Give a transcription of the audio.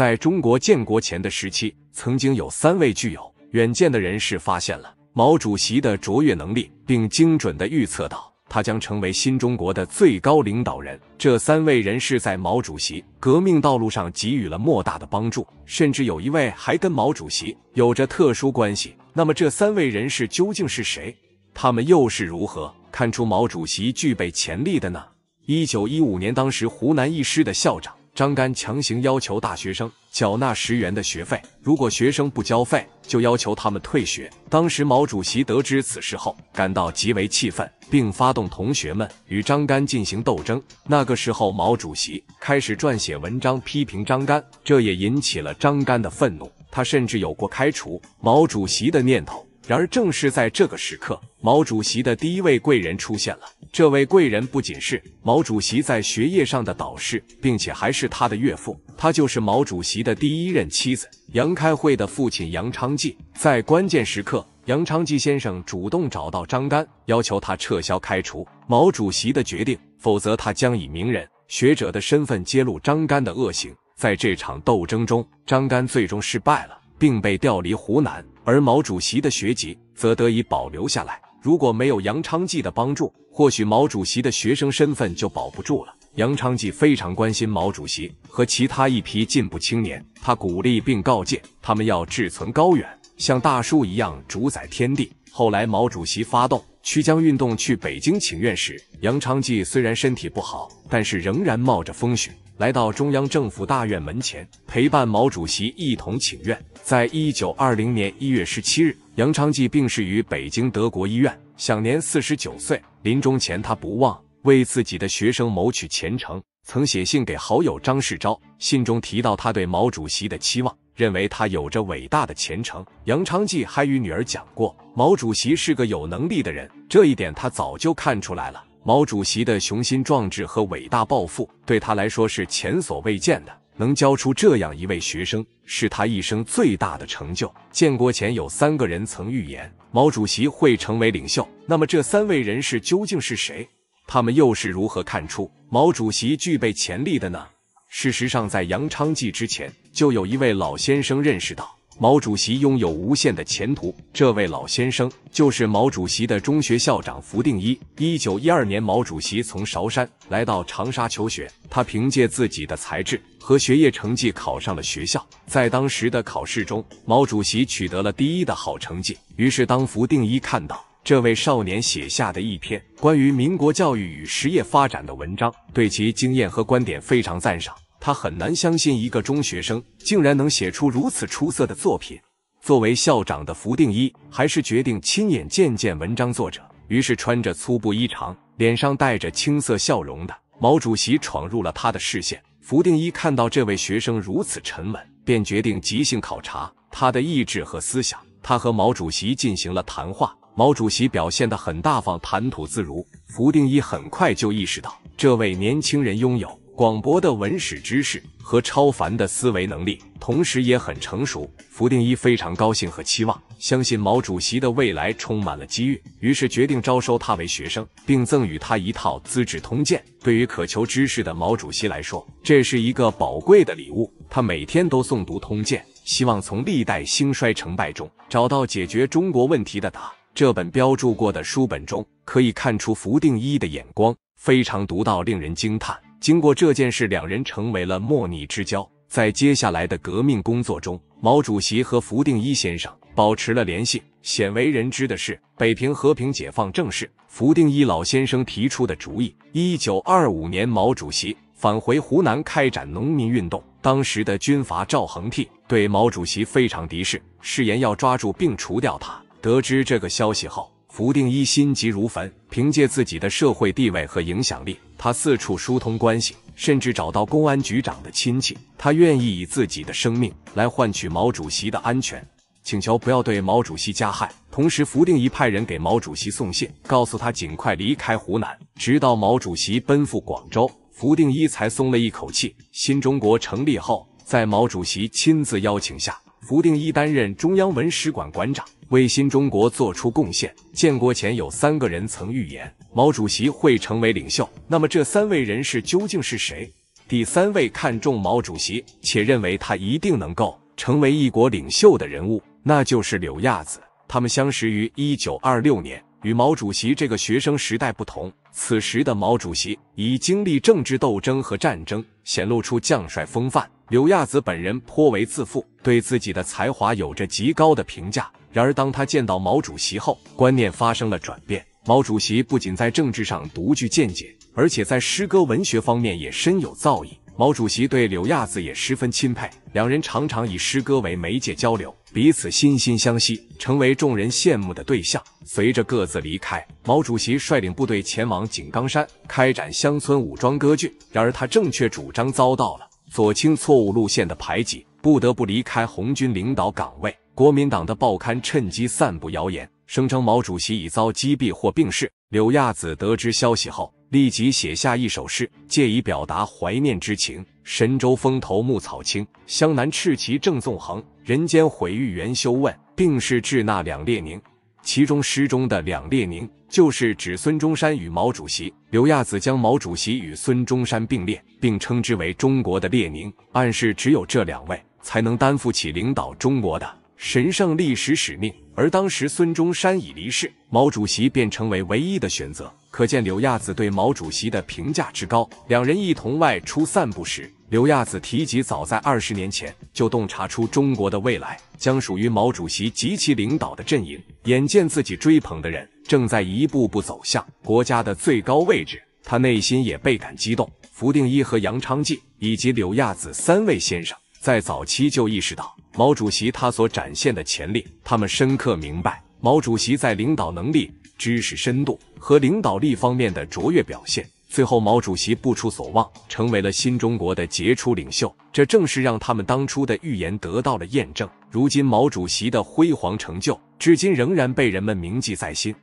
在中国建国前的时期，曾经有三位具有远见的人士发现了毛主席的卓越能力，并精准的预测到他将成为新中国的最高领导人。这三位人士在毛主席革命道路上给予了莫大的帮助，甚至有一位还跟毛主席有着特殊关系。那么，这三位人士究竟是谁？他们又是如何看出毛主席具备潜力的呢？一九一五年，当时湖南一师的校长。张干强行要求大学生缴纳十元的学费，如果学生不交费，就要求他们退学。当时毛主席得知此事后，感到极为气愤，并发动同学们与张干进行斗争。那个时候，毛主席开始撰写文章批评张干，这也引起了张干的愤怒。他甚至有过开除毛主席的念头。然而，正是在这个时刻，毛主席的第一位贵人出现了。这位贵人不仅是毛主席在学业上的导师，并且还是他的岳父。他就是毛主席的第一任妻子杨开慧的父亲杨昌济。在关键时刻，杨昌济先生主动找到张干，要求他撤销开除毛主席的决定，否则他将以名人学者的身份揭露张干的恶行。在这场斗争中，张干最终失败了。并被调离湖南，而毛主席的学籍则得以保留下来。如果没有杨昌济的帮助，或许毛主席的学生身份就保不住了。杨昌济非常关心毛主席和其他一批进步青年，他鼓励并告诫他们要志存高远，像大树一样主宰天地。后来，毛主席发动曲江运动去北京请愿时，杨昌济虽然身体不好，但是仍然冒着风雪。来到中央政府大院门前，陪伴毛主席一同请愿。在一九二零年一月十七日，杨昌济病逝于北京德国医院，享年四十九岁。临终前，他不忘为自己的学生谋取前程，曾写信给好友张世钊，信中提到他对毛主席的期望，认为他有着伟大的前程。杨昌济还与女儿讲过，毛主席是个有能力的人，这一点他早就看出来了。毛主席的雄心壮志和伟大抱负，对他来说是前所未见的。能教出这样一位学生，是他一生最大的成就。建国前有三个人曾预言毛主席会成为领袖，那么这三位人士究竟是谁？他们又是如何看出毛主席具备潜力的呢？事实上，在杨昌济之前，就有一位老先生认识到。毛主席拥有无限的前途。这位老先生就是毛主席的中学校长福定一。一九一二年，毛主席从韶山来到长沙求学，他凭借自己的才智和学业成绩考上了学校。在当时的考试中，毛主席取得了第一的好成绩。于是，当福定一看到这位少年写下的一篇关于民国教育与实业发展的文章，对其经验和观点非常赞赏。他很难相信一个中学生竟然能写出如此出色的作品。作为校长的福定一还是决定亲眼见见文章作者。于是穿着粗布衣裳、脸上带着青涩笑容的毛主席闯入了他的视线。福定一看到这位学生如此沉稳，便决定即兴考察他的意志和思想。他和毛主席进行了谈话，毛主席表现得很大方，谈吐自如。福定一很快就意识到，这位年轻人拥有。广博的文史知识和超凡的思维能力，同时也很成熟。福定一非常高兴和期望，相信毛主席的未来充满了机遇，于是决定招收他为学生，并赠予他一套《资治通鉴》。对于渴求知识的毛主席来说，这是一个宝贵的礼物。他每天都诵读《通鉴》，希望从历代兴衰成败中找到解决中国问题的答案。这本标注过的书本中，可以看出福定一的眼光非常独到，令人惊叹。经过这件事，两人成为了莫逆之交。在接下来的革命工作中，毛主席和福定一先生保持了联系。鲜为人知的是，北平和平解放正式，福定一老先生提出的主意。一九二五年，毛主席返回湖南开展农民运动。当时的军阀赵恒惕对毛主席非常敌视，誓言要抓住并除掉他。得知这个消息后，福定一心急如焚，凭借自己的社会地位和影响力。他四处疏通关系，甚至找到公安局长的亲戚，他愿意以自己的生命来换取毛主席的安全，请求不要对毛主席加害。同时，福定一派人给毛主席送信，告诉他尽快离开湖南，直到毛主席奔赴广州，福定一才松了一口气。新中国成立后，在毛主席亲自邀请下，福定一担任中央文史馆馆长，为新中国做出贡献。建国前有三个人曾预言。毛主席会成为领袖，那么这三位人士究竟是谁？第三位看中毛主席，且认为他一定能够成为一国领袖的人物，那就是柳亚子。他们相识于一九二六年，与毛主席这个学生时代不同，此时的毛主席已经历政治斗争和战争，显露出将帅风范。柳亚子本人颇为自负，对自己的才华有着极高的评价。然而，当他见到毛主席后，观念发生了转变。毛主席不仅在政治上独具见解，而且在诗歌文学方面也深有造诣。毛主席对柳亚子也十分钦佩，两人常常以诗歌为媒介交流，彼此心心相惜，成为众人羡慕的对象。随着各自离开，毛主席率领部队前往井冈山开展乡村武装割据。然而，他正确主张遭到了左倾错误路线的排挤，不得不离开红军领导岗位。国民党的报刊趁机散布谣言。声称毛主席已遭击毙或病逝。柳亚子得知消息后，立即写下一首诗，借以表达怀念之情：“神州风头牧草青，湘南赤旗正纵横。人间毁誉元休问，病逝至那两列宁。”其中诗中的两列宁，就是指孙中山与毛主席。柳亚子将毛主席与孙中山并列，并称之为中国的列宁，暗示只有这两位才能担负起领导中国的。神圣历史使命，而当时孙中山已离世，毛主席便成为唯一的选择。可见柳亚子对毛主席的评价之高。两人一同外出散步时，柳亚子提及，早在二十年前就洞察出中国的未来将属于毛主席及其领导的阵营。眼见自己追捧的人正在一步步走向国家的最高位置，他内心也倍感激动。福定一和杨昌济以及柳亚子三位先生在早期就意识到。毛主席他所展现的潜力，他们深刻明白毛主席在领导能力、知识深度和领导力方面的卓越表现。最后，毛主席不出所望，成为了新中国的杰出领袖，这正是让他们当初的预言得到了验证。如今，毛主席的辉煌成就至今仍然被人们铭记在心。